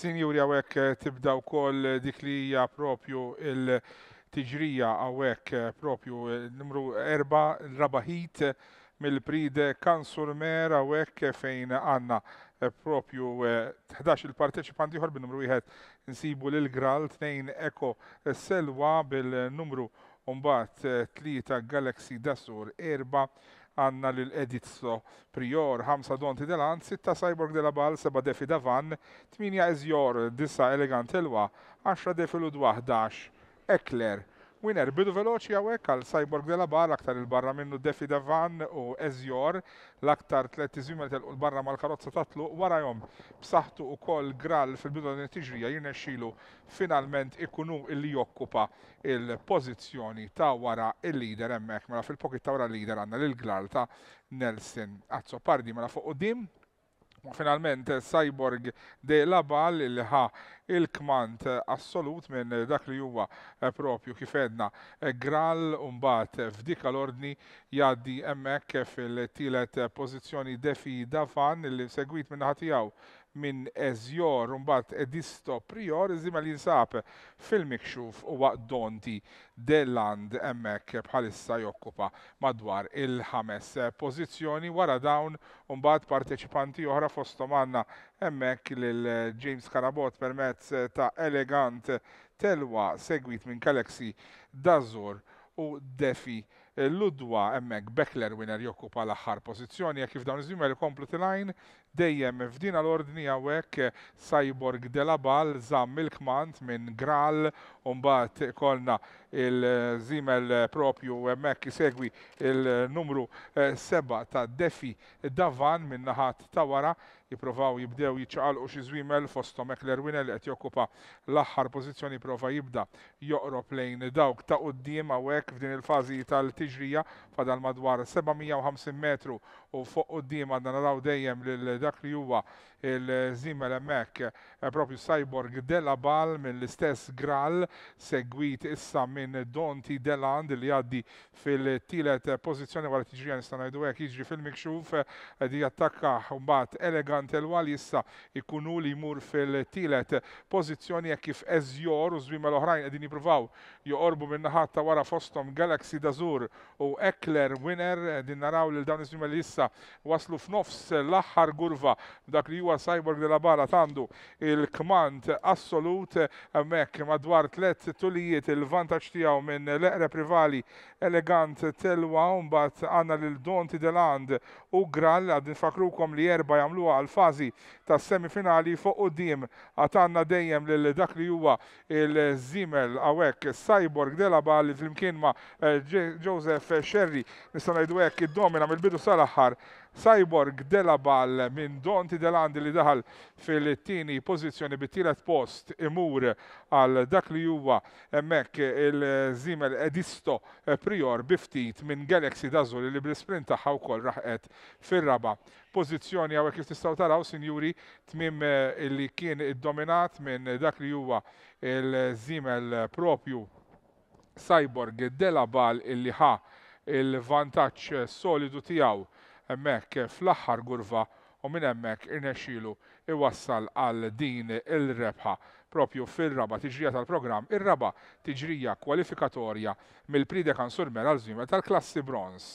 Sinjuri għawek eh, tibda wkoll dik li hija propju il-tiġrija għawek eh, propju eh, numru erba' rabaħit mill-pride Kansur Mer għawek fejn għanna propju 11 il parteċipanti ieħor bil numru wieħed insibu lil Gral tnejn Eko Selwa bil-numru Umbat 3 Galaxy Dasur erba' għanna l-Edizzo Prior, 5 Donti Delan, 6 Cyborg de la Bal, 7 Defi Davan, 8 Ezjor, 9 Elegant Elwa, 10 Defi Ludwa, 11 Ekler. Winner bidu veloċi għawek għal Cyborg de la Bar, aktar il-barra minnu Defi Davan u Ezjor, l-aktar tlet tizmima li l-barra mal-karozza tatlu warajom b'saħtu u kol gral fil-bidu għal tiġrija xilu finalment ikunu li jokkupa il-pozizjoni ta' wara il-lider emmek, mela fil-pokit ta' wara l-lider għanna l-gral ta' Nelson Azzopardi, mela fuq u dim finalment Cyborg de Labal il ħa il-kmant assolut minn dak li huwa propju kifedna Gral umbat f'dik l-ordni jaddi emmek fil-tielet pożizzjoni Defi Dafan li segwit minn ħatijaw minn Ezjor mbagħad Edisto Prior iżima li jinsab fil-mikxuf huwa Donti Deland emmek bħalissa jokkupa madwar il-ħames pożizzjoni wara dawn mbagħad parteċipanti oħra fosthom għandna hemmhekk lil James Carabot permezz ta' elegant telwa segwit minn Galaxy Dazur u Defi Ludwa emmek Beckler winner jokkupa l-aħħar pożizzjoni jekk kif dawn iż-żimmer t-line, dejjem f'din l-ordni għawek eh, Cyborg Delabal Zam il minn Gral un-bat ikolna il-zimel propju mekk jisegwi il-numru 7 eh, ta' Defi Davan minnaħat ta' wara jiprofaw jibdew jiċċaqalqu xi żwiemel fosto mekk l-Erwinel qed jokkupa l-aħħar pożizzjoni prova jibda joqrob lejn dawk ta' quddiem hawnhekk f'din il-fażi tal-tiġrija fadal madwar 750 metru u fuq quddiem għadna naraw dejjem lil dak li huwa il-żiemel mekk eh, propju Cyborg Della Bal mill-istess Gral segwit issa minn minn Donti Deland li għaddi fil tilet pozizjoni wara tiġrija nista' ngħidu hekk jiġri fil-mikxuf di attakka mbagħad elegant elwal issa ikunu li jmur fil tilet pozizjoni hekk kif eżjor u żwima l-oħrajn għedin jiprufaw joqorbu minn naħat ta' wara Fostom Galaxy Dazur u Ekler Winner din naraw lil dawn iż-żwima li jissa waslu f'nofs l-aħħar gurva dak li huwa Cyborg de la Bala tandu il-kmand assolut mek madwar tliet tulijiet il vantaċ tiegħu minn leqra privali elegant telwa mbagħad għandna lil Donti Deland u Grall għad nfakrukom li erba' jagħmluha għal fażi tas-semifinali fuq quddiem għad għandna dejjem lil dak li huwa il-Zimel hawnhekk Cyborg Delaba li flimkien ma' Joseph Sherry nista' ngħidu hekk id-domina mill-bidu sal-aħħar Cyborg Delabal minn Donti Delandi li daħal fil-tini pozizjoni bit-tielet post imur għal dak li huwa hemmhekk il-żimel Edisto Prior biftit minn Galaxy Dazzoli li bl-sprint tagħha wkoll raħqet fir-raba' pożizzjoni għawek kif tistaw taraw, sinjuri, tmim li kien id-dominat minn dak li huwa il-zimel propju Cyborg Delabal illi ħa il-vantaċ solidu tijaw hemmhekk fl-aħħar gurva u minn hemmhekk irnexilu iwassal għal din il-rebħa propju fil-raba tiġrija tal-programm, ir-raba tiġrija kwalifikatorja mill-pridekan surmer għal tal-klassi bronz.